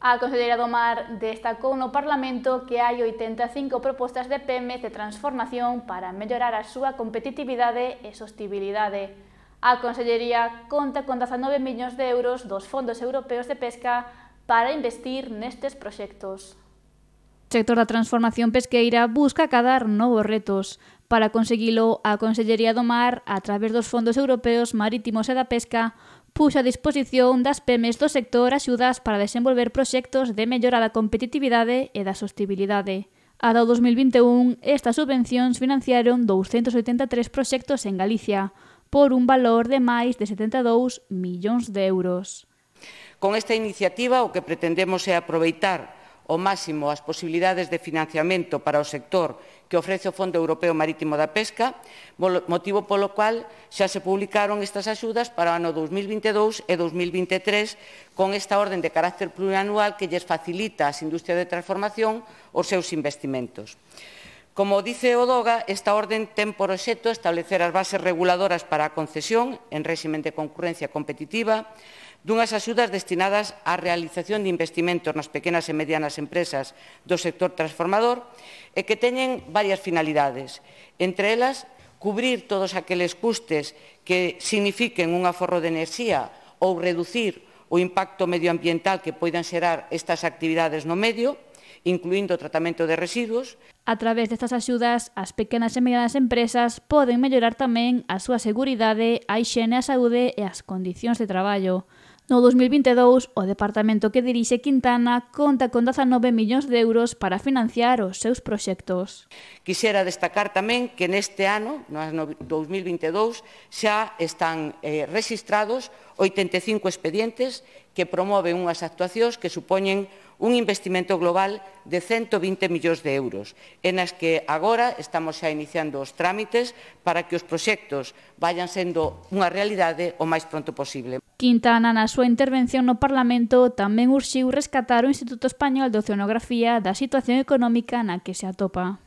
A conselleira do Mar destacou no Parlamento que hai 85 propostas de PEMES de transformación para mellorar a súa competitividade e sostibilidade. A Consellería conta con 19 millóns de euros dos fondos europeos de pesca para investir nestes proxectos. O sector da transformación pesqueira busca cadar novos retos. Para conseguilo, a Consellería do Mar, a través dos fondos europeos marítimos e da pesca, puxo a disposición das PEMES do sector axudas para desenvolver proxectos de mellora da competitividade e da sostibilidade. A o 2021, estas subvencións financiaron 283 proxectos en Galicia, por un valor de máis de 72 millóns de euros. Con esta iniciativa o que pretendemos é aproveitar o máximo as posibilidades de financiamento para o sector que ofrece o Fondo Europeo Marítimo da Pesca, motivo polo cual xa se publicaron estas axudas para o ano 2022 e 2023 con esta orden de carácter plurianual que lles facilita ás industrias de transformación os seus investimentos. Como dice o DOGA, esta orden ten por oxeto establecer as bases reguladoras para a concesión en réximen de concurrencia competitiva dunhas axudas destinadas á realización de investimentos nas pequenas e medianas empresas do sector transformador e que teñen varias finalidades. Entre elas, cubrir todos aqueles custes que signifiquen un aforro de enerxía ou reducir o impacto medioambiental que poidan xerar estas actividades no medio, incluindo o tratamento de residuos, A través destas axudas, as pequenas e medianas empresas poden mellorar tamén a súa seguridade, a higiene, a saúde e as condicións de traballo. No 2022, o departamento que dirixe Quintana conta con 19 millóns de euros para financiar os seus proxectos. Quisiera destacar tamén que neste ano, no ano 2022, xa están eh, registrados 85 expedientes que promove unhas actuacións que supoñen un investimento global de 120 millóns de euros, en as que agora estamos xa iniciando os trámites para que os proxectos vayan sendo unha realidade o máis pronto posible. Quintana, na súa intervención no Parlamento, tamén urxiu rescatar o Instituto Español de Oceanografía da situación económica na que se atopa.